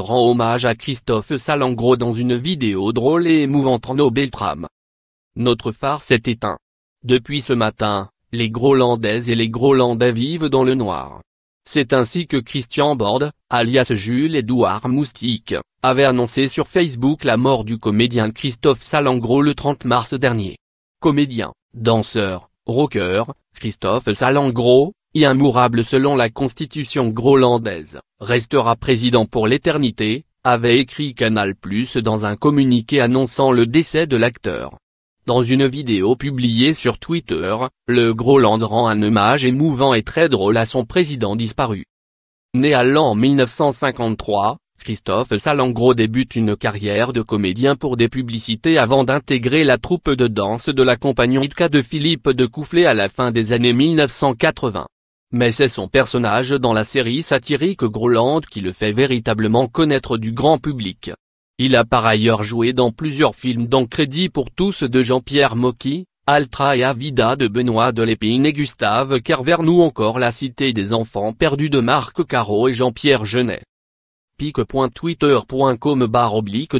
rend hommage à Christophe Salengro dans une vidéo drôle et émouvante en eau Beltram. Notre phare s'est éteint. Depuis ce matin, les Grolandaises et les Grolandais vivent dans le noir. C'est ainsi que Christian Borde, alias jules edouard Moustique, avait annoncé sur Facebook la mort du comédien Christophe Salengro le 30 mars dernier. Comédien, danseur, rocker, Christophe Salengro, amourable selon la constitution grolandaise, restera président pour l'éternité, avait écrit Canal+, dans un communiqué annonçant le décès de l'acteur. Dans une vidéo publiée sur Twitter, le Groland rend un hommage émouvant et très drôle à son président disparu. Né à l'an 1953, Christophe Salangro débute une carrière de comédien pour des publicités avant d'intégrer la troupe de danse de la compagnie Itka de Philippe de Coufflet à la fin des années 1980. Mais c'est son personnage dans la série satirique Groland qui le fait véritablement connaître du grand public. Il a par ailleurs joué dans plusieurs films dans Crédit pour tous de Jean-Pierre Mocky, Altra et Avida de Benoît Delépine et Gustave Kerverne ou encore La Cité des Enfants Perdus de Marc Caro et Jean-Pierre Genet. pic.twitter.com barre oblique